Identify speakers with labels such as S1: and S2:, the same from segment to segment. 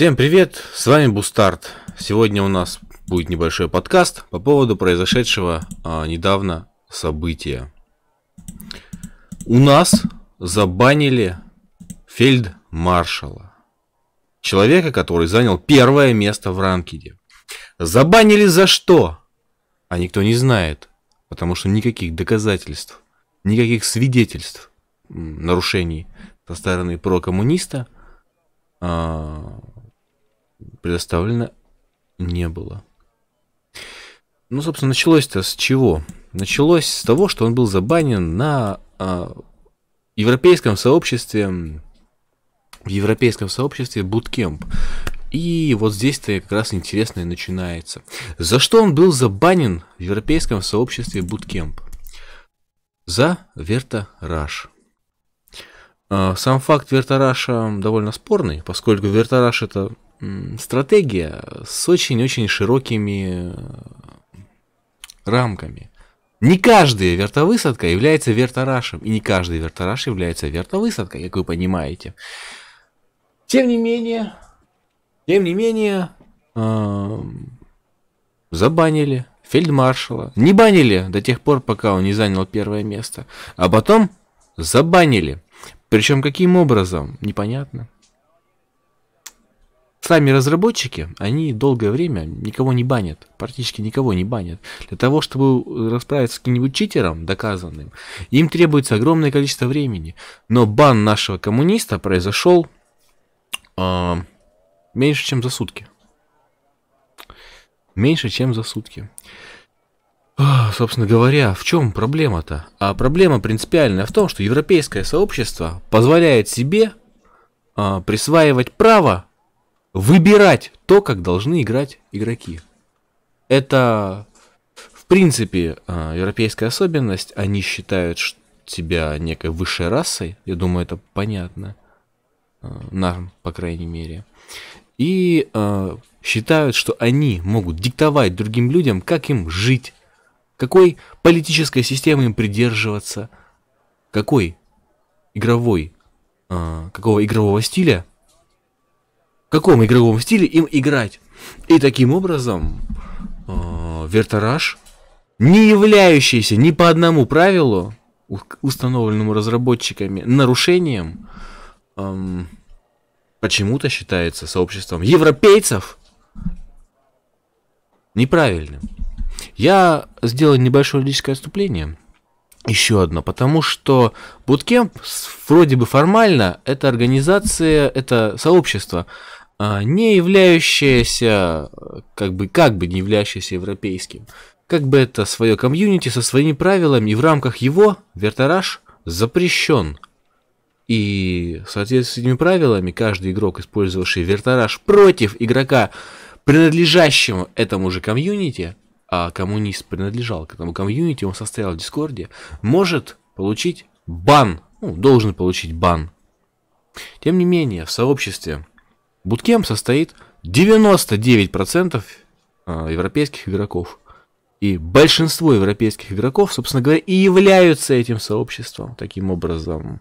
S1: Всем привет, с вами Бустарт. Сегодня у нас будет небольшой подкаст по поводу произошедшего а, недавно события. У нас забанили фельдмаршала. Человека, который занял первое место в ранкеде. Забанили за что? А никто не знает, потому что никаких доказательств, никаких свидетельств нарушений со стороны прокоммуниста а, предоставлено не было. Ну, собственно, началось-то с чего? Началось с того, что он был забанен на э, европейском сообществе, в европейском сообществе Bootcamp. И вот здесь-то как раз интересное начинается. За что он был забанен в европейском сообществе Bootcamp? За Верта Раш. А, сам факт Верта Раша довольно спорный, поскольку Верта Раш это стратегия с очень-очень широкими э, рамками. Не каждая вертовысадка является верторашем, и не каждый вертораш является вертовысадкой, как вы понимаете. Тем не менее, тем не менее, эм, забанили фельдмаршала. Не банили до тех пор, пока он не занял первое место, а потом забанили. Причем каким образом, непонятно сами разработчики, они долгое время никого не банят, практически никого не банят. Для того, чтобы расправиться с каким-нибудь читером доказанным, им требуется огромное количество времени. Но бан нашего коммуниста произошел э, меньше, чем за сутки. Меньше, чем за сутки. А, собственно говоря, в чем проблема-то? А проблема принципиальная в том, что европейское сообщество позволяет себе а, присваивать право выбирать то, как должны играть игроки. Это, в принципе, а, европейская особенность. Они считают себя некой высшей расой. Я думаю, это понятно. А, нам, по крайней мере. И а, считают, что они могут диктовать другим людям, как им жить, какой политической системы им придерживаться, какой игровой, какого игрового стиля каком игровом стиле им играть. И таким образом э, Вертараж, не являющийся ни по одному правилу, установленному разработчиками, нарушением, эм, почему-то считается сообществом европейцев неправильным. Я сделал небольшое логическое отступление. Еще одно, потому что Bootcamp вроде бы формально это организация, это сообщество, а, не являющееся, как бы, как бы не являющееся европейским. Как бы это свое комьюнити со своими правилами, и в рамках его вертараж запрещен. И в соответствии с этими правилами, каждый игрок, использовавший вертараж против игрока, принадлежащему этому же комьюнити, а коммунист принадлежал к этому комьюнити, он состоял в Дискорде, может получить бан, ну, должен получить бан. Тем не менее, в сообществе Буткем состоит 99% а, европейских игроков. И большинство европейских игроков, собственно говоря, и являются этим сообществом. Таким образом,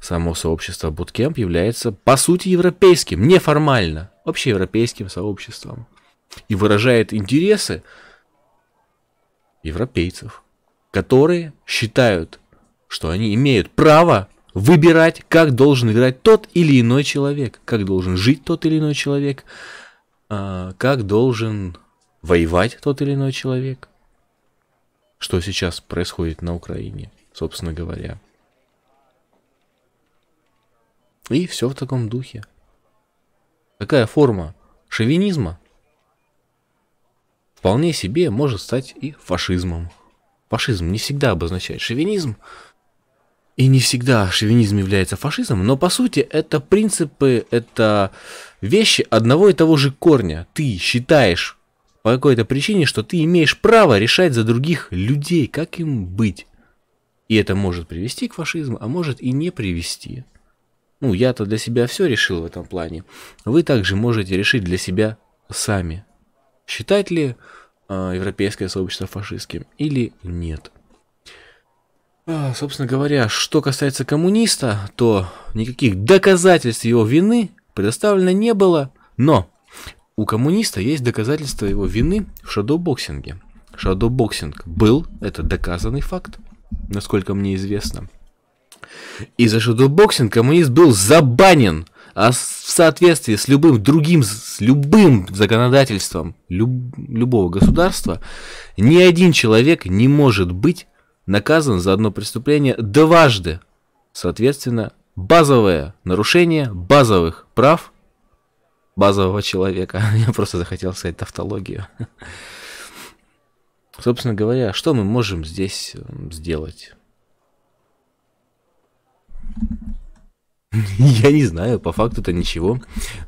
S1: само сообщество Bootcamp является, по сути, европейским, неформально, общеевропейским сообществом. И выражает интересы европейцев, которые считают, что они имеют право выбирать, как должен играть тот или иной человек, как должен жить тот или иной человек, а, как должен воевать тот или иной человек. Что сейчас происходит на Украине, собственно говоря. И все в таком духе. Такая форма шовинизма вполне себе может стать и фашизмом. Фашизм не всегда обозначает шовинизм, и не всегда шовинизм является фашизмом, но по сути это принципы, это вещи одного и того же корня. Ты считаешь по какой-то причине, что ты имеешь право решать за других людей, как им быть. И это может привести к фашизму, а может и не привести. Ну, я-то для себя все решил в этом плане. Вы также можете решить для себя сами, считать ли э, европейское сообщество фашистским или нет. А, собственно говоря, что касается коммуниста, то никаких доказательств его вины предоставлено не было, но у коммуниста есть доказательства его вины в шадоубоксинге. Шадоубоксинг был, это доказанный факт, насколько мне известно. И за шадоубоксинг коммунист был забанен, а в соответствии с любым другим, с любым законодательством люб, любого государства, ни один человек не может быть наказан за одно преступление дважды. Соответственно, базовое нарушение базовых прав базового человека. Я просто захотел сказать тавтологию. Собственно говоря, что мы можем здесь эм, сделать? Я не знаю, по факту-то ничего,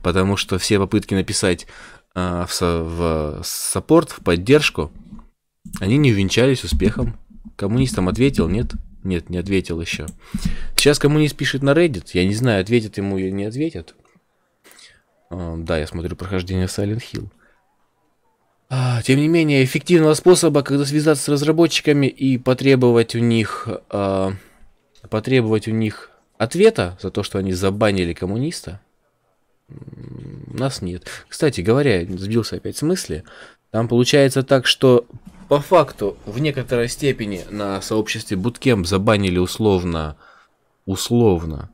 S1: потому что все попытки написать э, в, в саппорт, в поддержку, они не увенчались успехом. Коммунистам ответил, нет? Нет, не ответил еще. Сейчас коммунист пишет на Reddit. Я не знаю, ответят ему или не ответят. А, да, я смотрю прохождение Silent Hill. А, тем не менее, эффективного способа, когда связаться с разработчиками и потребовать у них э, потребовать у них ответа за то, что они забанили коммуниста, у нас нет. Кстати говоря, сбился опять с мысли. Там получается так, что по факту в некоторой степени на сообществе Bootcamp забанили условно, условно,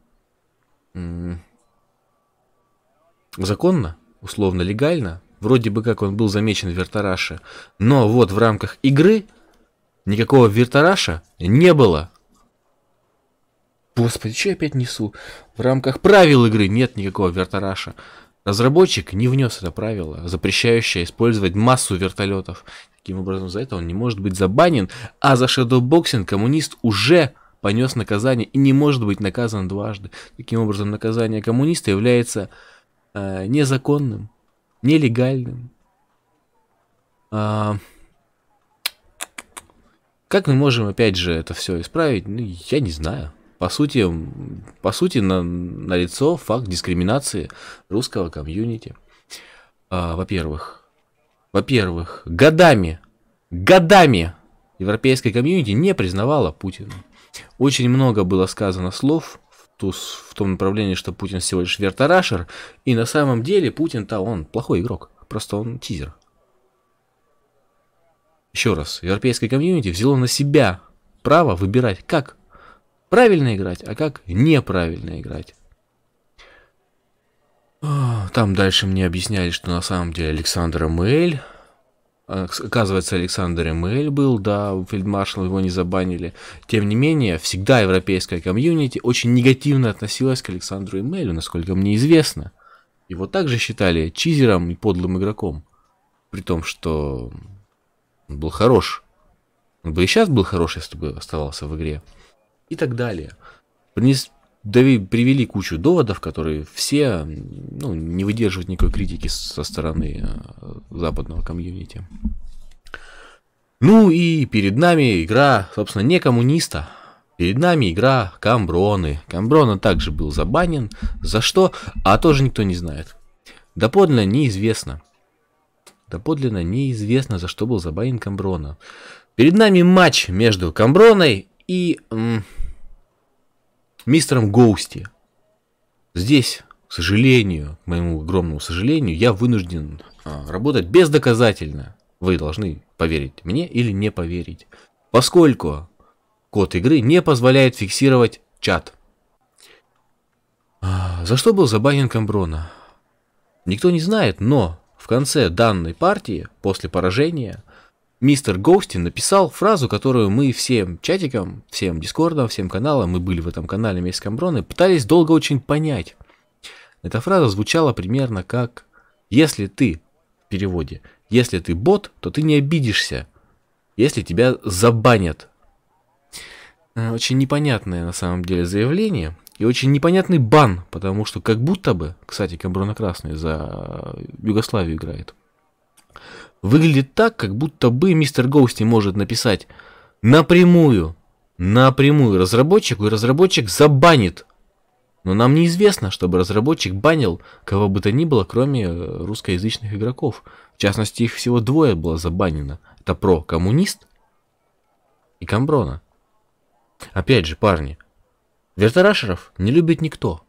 S1: законно, условно легально, вроде бы как он был замечен в вертараше, но вот в рамках игры никакого вертараша не было. Господи, что я опять несу? В рамках правил игры нет никакого вертараша. Разработчик не внес это правило, запрещающее использовать массу вертолетов, Таким образом, за это он не может быть забанен, а за шедоубоксинг коммунист уже понес наказание и не может быть наказан дважды. Таким образом, наказание коммуниста является э, незаконным, нелегальным. А... Как мы можем, опять же, это все исправить? Ну, я не знаю. По сути, по сути на, на лицо факт дискриминации русского комьюнити. А, во-первых, во-первых, годами, годами европейская комьюнити не признавала Путина. Очень много было сказано слов в, ту, в том направлении, что Путин всего лишь вертарашер, и на самом деле Путин-то он плохой игрок, просто он тизер. Еще раз, европейская комьюнити взяла на себя право выбирать, как правильно играть, а как неправильно играть. А, там дальше мне объясняли, что на самом деле Александр Мэль а, Оказывается, Александр Эмель был, да, фельдмаршал, его не забанили. Тем не менее, всегда европейская комьюнити очень негативно относилась к Александру Эмелю, насколько мне известно. Его также считали чизером и подлым игроком. При том, что он был хорош. Он бы и сейчас был хорош, если бы оставался в игре. И так далее привели кучу доводов, которые все ну, не выдерживают никакой критики со стороны э, западного комьюнити. Ну и перед нами игра, собственно, не коммуниста. Перед нами игра Камброны. Камброна также был забанен. За что? А тоже никто не знает. Доподлинно неизвестно. Доподлинно неизвестно, за что был забанен Камброна. Перед нами матч между Камброной и... М- мистером Гоусти. Здесь, к сожалению, к моему огромному сожалению, я вынужден а, работать бездоказательно. Вы должны поверить мне или не поверить. Поскольку код игры не позволяет фиксировать чат. А, за что был забанен Камброна? Никто не знает, но в конце данной партии, после поражения, мистер Гоусти написал фразу, которую мы всем чатикам, всем дискордам, всем каналам, мы были в этом канале вместе с Камброной, пытались долго очень понять. Эта фраза звучала примерно как «Если ты» в переводе «Если ты бот, то ты не обидишься, если тебя забанят». Э, очень непонятное на самом деле заявление и очень непонятный бан, потому что как будто бы, кстати, Камброна Красный за Югославию играет – Выглядит так, как будто бы мистер Гоуст может написать напрямую, напрямую разработчику, и разработчик забанит. Но нам неизвестно, чтобы разработчик банил кого бы то ни было, кроме э, русскоязычных игроков. В частности, их всего двое было забанено. Это про коммунист и Камброна. Опять же, парни, вертарашеров не любит никто.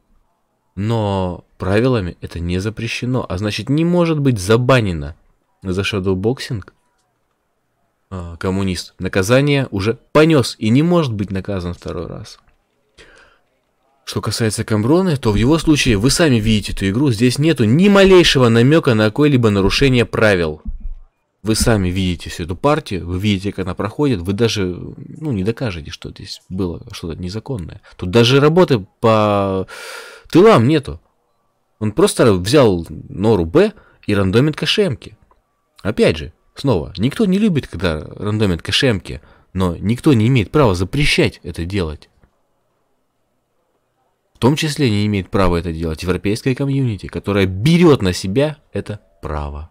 S1: Но правилами это не запрещено, а значит не может быть забанено. За шадоубоксинг? А, коммунист. Наказание уже понес и не может быть наказан второй раз. Что касается Камброны, то в его случае вы сами видите эту игру, здесь нету ни малейшего намека на какое-либо нарушение правил. Вы сами видите всю эту партию, вы видите, как она проходит, вы даже ну, не докажете, что здесь было что-то незаконное. Тут даже работы по тылам нету. Он просто взял нору Б и рандомит кошемки. Опять же, снова, никто не любит, когда рандомят кошемки, но никто не имеет права запрещать это делать. В том числе не имеет права это делать европейская комьюнити, которая берет на себя это право.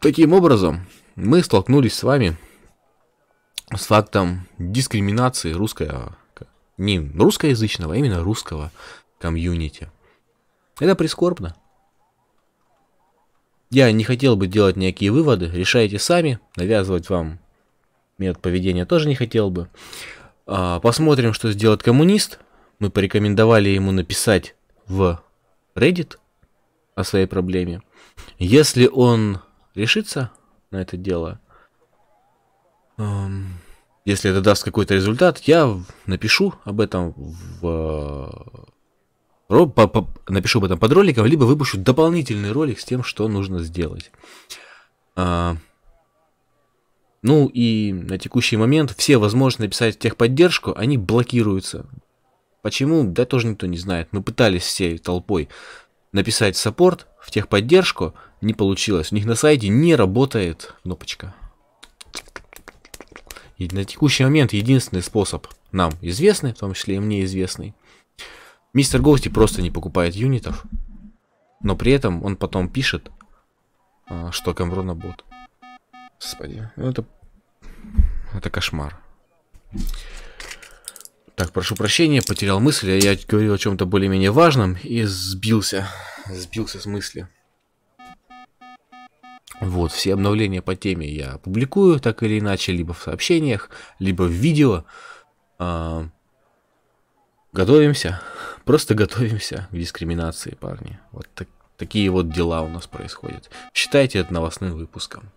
S1: Таким образом, мы столкнулись с вами с фактом дискриминации русского, не русскоязычного, а именно русского комьюнити. Это прискорбно. Я не хотел бы делать некие выводы, решайте сами, навязывать вам метод поведения тоже не хотел бы. А, посмотрим, что сделает коммунист. Мы порекомендовали ему написать в Reddit о своей проблеме. Если он решится на это дело, если это даст какой-то результат, я напишу об этом в напишу об этом под роликом, либо выпущу дополнительный ролик с тем, что нужно сделать. А, ну и на текущий момент все возможности написать техподдержку, они блокируются. Почему? Да тоже никто не знает. Мы пытались всей толпой написать саппорт в техподдержку, не получилось. У них на сайте не работает кнопочка. И на текущий момент единственный способ нам известный, в том числе и мне известный, Мистер Гоусти просто не покупает юнитов, но при этом он потом пишет, а, что Камрона будет. Господи, ну это... Это кошмар. Так, прошу прощения, потерял мысль. А я говорил о чем-то более-менее важном и сбился. Сбился с мысли. Вот, все обновления по теме я публикую, так или иначе, либо в сообщениях, либо в видео. А, Готовимся. Просто готовимся к дискриминации, парни. Вот так, такие вот дела у нас происходят. Считайте это новостным выпуском.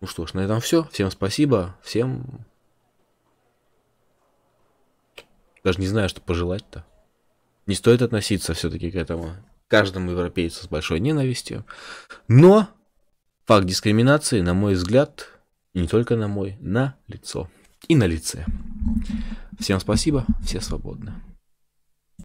S1: Ну что ж, на этом все. Всем спасибо. Всем... Даже не знаю, что пожелать-то. Не стоит относиться все-таки к этому. Каждому европейцу с большой ненавистью. Но факт дискриминации, на мой взгляд, не только на мой, на лицо. И на лице. Всем спасибо, все свободны.